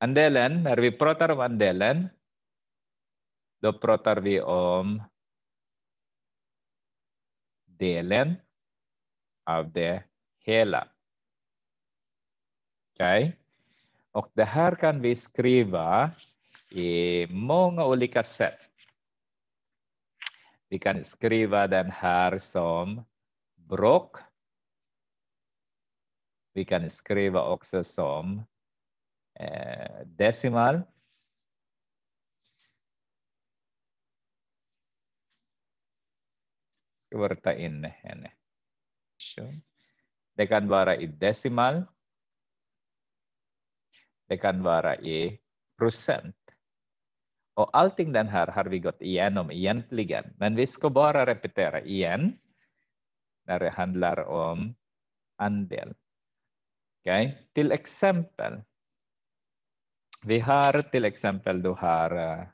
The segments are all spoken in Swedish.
Andelen, när vi pratar om andelen, då pratar vi om delen av det hela. Okej? Okay? Och det här kan vi skriva i många olika sätt. Vi kan skriva den här som bråk. Vi kan skriva också som Eh, decimal ska bara ta in henne. Det kan vara i decimal. Det kan vara i procent. Och allting den här har vi gått igenom egentligen, men vi ska bara repetera igen när det handlar om andel. Okay? Till exempel, vi har till exempel, du har eh,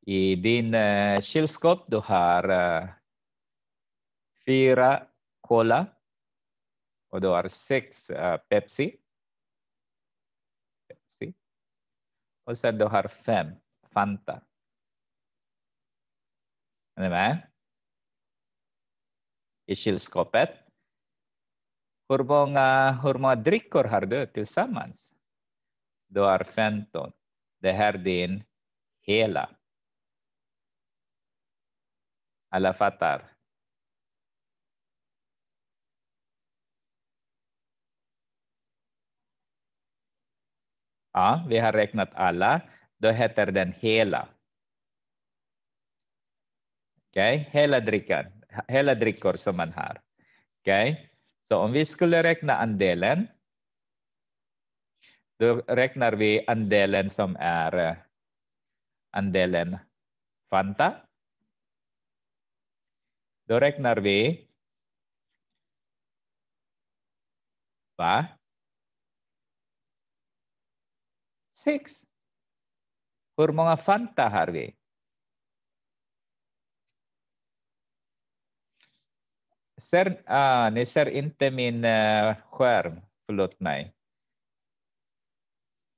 i din uh, kylskåp, du har eh, fyra Cola och du har sex Pepsi. Pepsi. Och sen du har fem Fanta. Är ni med? I kylskåpet. Hur många, hur många drickor har du tillsammans? du har 15. Det här är din hela. Alla fattar. Ja, vi har räknat alla. Då heter den hela. Okej, okay? hela drickan, hela drickor som man har. Okej, okay? så om vi skulle räkna andelen Då räknar vi andelen som är er, andelen Fanta. Då räknar vi va? Sex. Hur många Fanta har vi? Ser, ah, ni ser inte min uh, skärm, förlåt mig.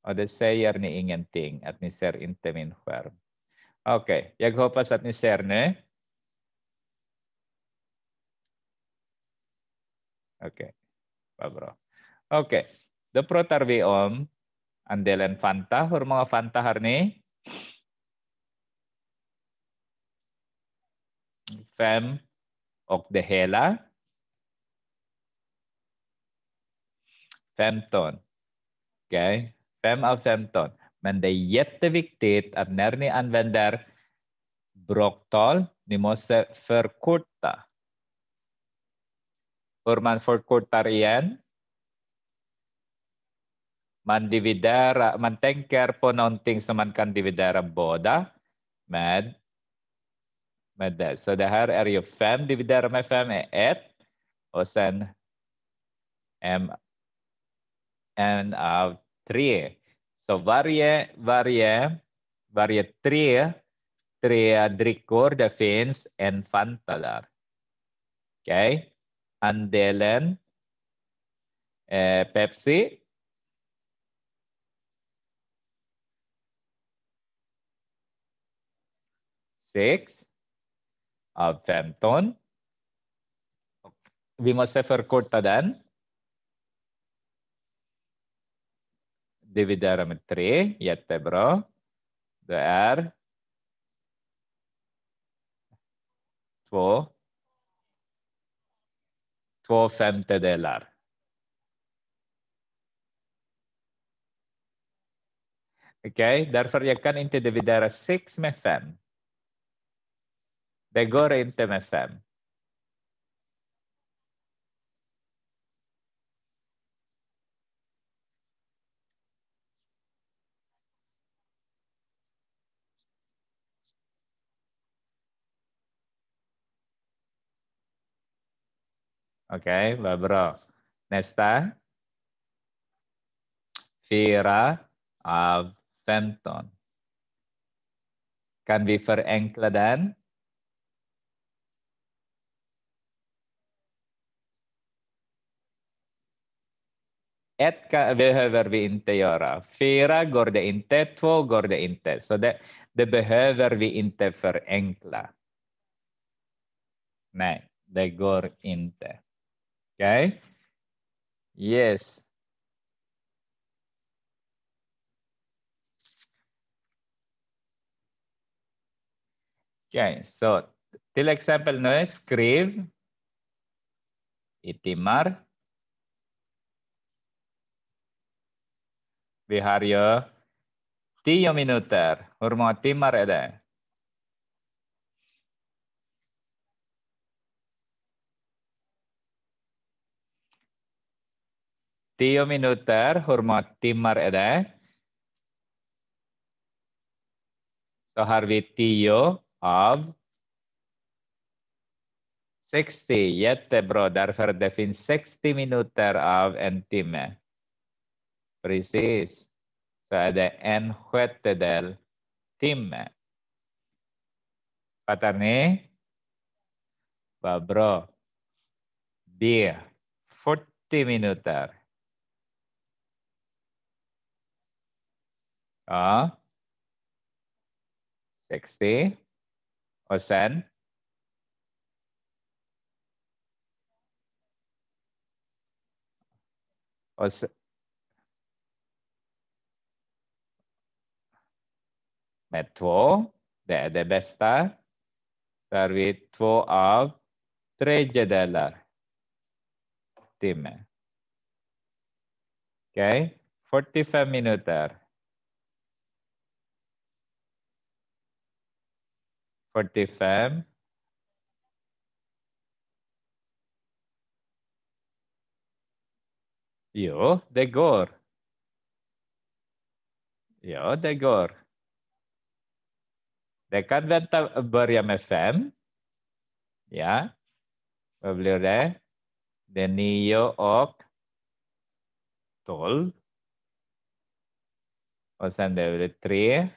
Och det säger ni ingenting, att ni ser inte min skärm. Okej, okay. jag hoppas att ni ser nu. Okej, okay. vad bra. Okej, okay. då pratar vi om andelen Fanta. Hur många Fanta har ni? Fem och det hela. Femton. Okej, okay. 5 av 15. Men det är jätteviktigt att när ni använder bråktal, ni måste förkorta. Hur man förkortar igen? Man, dividerar, man tänker på någonting som man kan dividera båda med. med det. Så det här är ju 5, dividera med 5 är 1 och sen m, n av 3. So varie, varie, varie 3, tre dricor finns en fantalar. Okej. Okay. Andelen eh, Pepsi. Sex av 15. Vi måste förkorta den. dividera med tre, jättebra. Det är två, två femtedelar. Okej, okay? därför jag kan inte dividera 6 med 5. Det går inte med 5. Okay, Babro. Nästa. Fyra av femton. Kan vi förenkla den? Ett behöver vi inte göra. Fyra går det inte, två går det inte. Så det, det behöver vi inte förenkla. Nej, det går inte. Okay. Yes. Okay, so till example no escribe itimar viharyo tio minuter. Hurma timar ada. tio minuter, hur många timmar är det? Så har vi tio av 60. Jättebra, därför det finns 60 minuter av en timme. Precis. Så är det en sjättedel timme. Fattar ni? Vad bra. B. 40 minuter. uh, 60 och sen och sen, med två. Det är det bästa. Där vi två av tredjedelar timme. Okej, okay. 45 minuter. 45. Jo, det går. Ja, det går. Det kan vänta, börja med fem. Ja, vad blir det? Det är nio och tolv. Och sen det blir tre.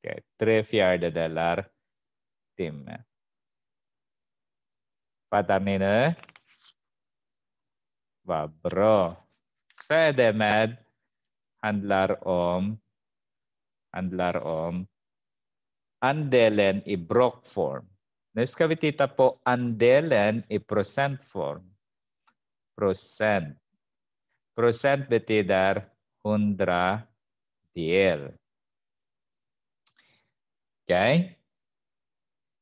Okay. Tre fjärdedelar timme. Fattar ni nu? Vad bra. Södermed handlar om, handlar om andelen i blockform. Nu ska vi titta på andelen i procentform. Procent. Procent betyder hundradel. Okay.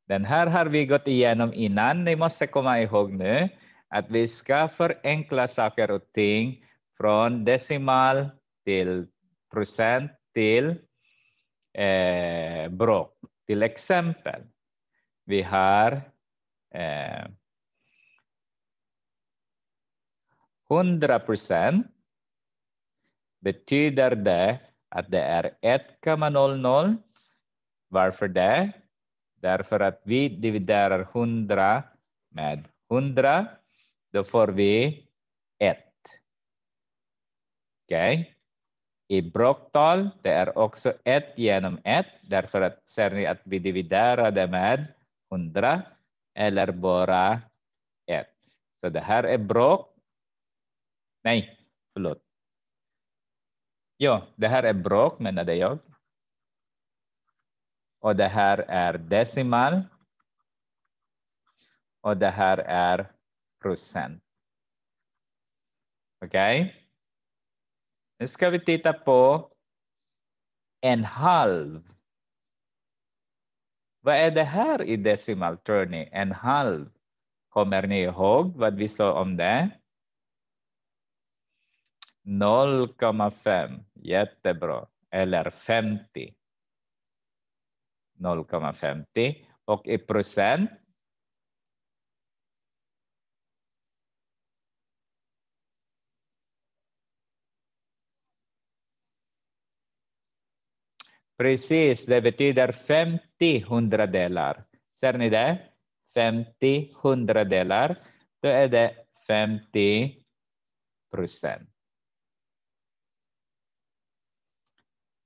Den här har vi gått igenom innan. Ni måste komma ihåg nu att vi ska förenkla saker och ting från decimal till procent till eh, bråk. Till exempel, vi har eh, 100 procent betyder det att det är 1,00 varför det? Därför att vi dividerar 100 med 100. Då får vi 1. Okej. Okay. I blocktal, det är också 1 genom 1. Därför att ser ni att vi dividerade med 100 eller bara 1. Så det här är bråk. Nej, förlåt. Jo, det här är bråk menade jag. Och det här är decimal. Och det här är procent. Okej? Okay? Nu ska vi titta på en halv. Vad är det här i decimal, tror ni? En halv. Kommer ni ihåg vad vi sa om det? 0,5. Jättebra. Eller 50. 0,50 och i procent Precis, det betyder 50 hundradelar. Ser ni det? 50 hundradelar. Då är det 50 procent.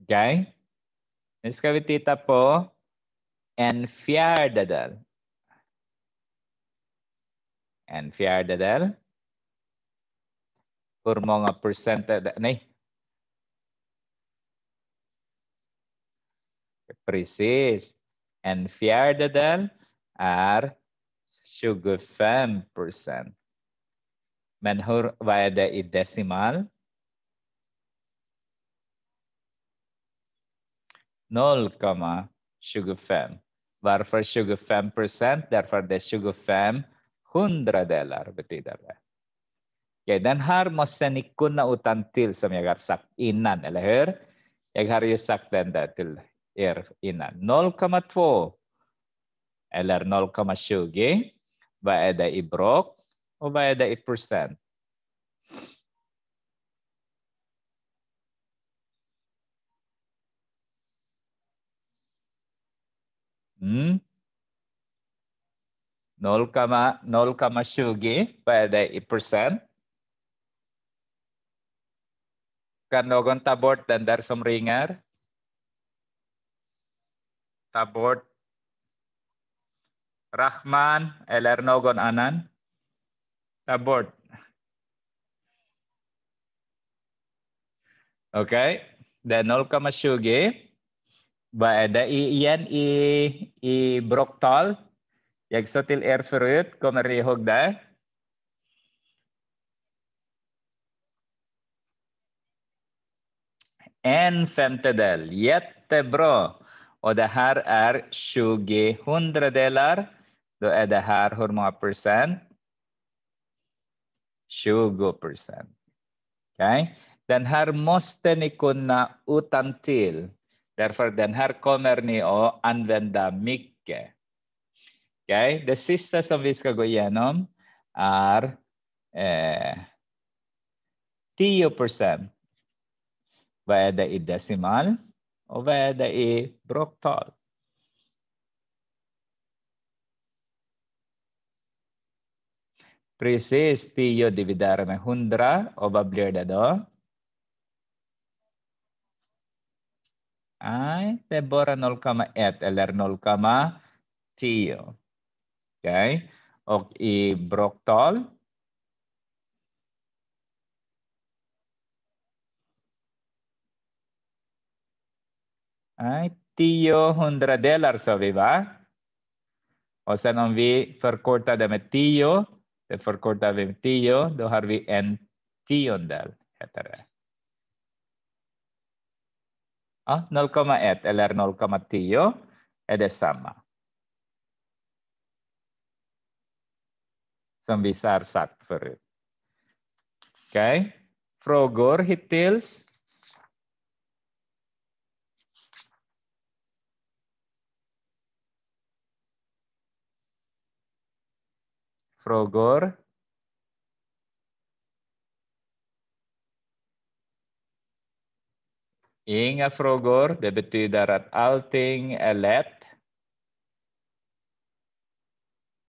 Okej? Okay. Nu ska vi titta på En Enfjärdedel. En fjärdedel. Hur många procent är det? Nej. Precis. En fjärdedel är 25 procent. Men hur, vad är det i decimal? 0,25. 25. Varför 25 procent? Därför det är 25 hundradelar betyder det. Okay, den här måste ni kunna utan till som jag har sagt innan, eller hur? Jag har ju sagt den där till er innan. 0,2 eller 0,20. Vad är det i bråk och vad är det i procent? Hmm? 0,7 pada 1%. Karnogon tabort dan dar sumringar. Tabort. Rahman elernogon anan. Tabort. Okay. Dan 0,7 Vad är det igen i, i brocktal. Jag sa till er förut, kommer ni ihåg det? En femtedel, jättebra. Och det här är 20 hundradelar. Då är det här hur många procent? 20 procent. Okay? Den här måste ni kunna utan till. Därför den här kommer ni att använda mycket. Okay? Det sista som vi ska gå igenom är eh, 10 procent. Vad är det i decimal och vad är det i bråktal? Precis, 10 dividerat med 100 och vad blir det då? Nej, det är bara 0,1 eller 0,10. Okej, okay. och i bråktal? Nej, 10 hundradelar sa vi va? Och sen om vi förkortar det med tio, det förkortar vi med 10, då har vi en tiondel heter det. 0,8 ah, eller 0,10 är e detsamma. Som vi har sagt förut. Okej, okay. frågor hittills? Frågor? Inga frågor. Det betyder att allting är lätt.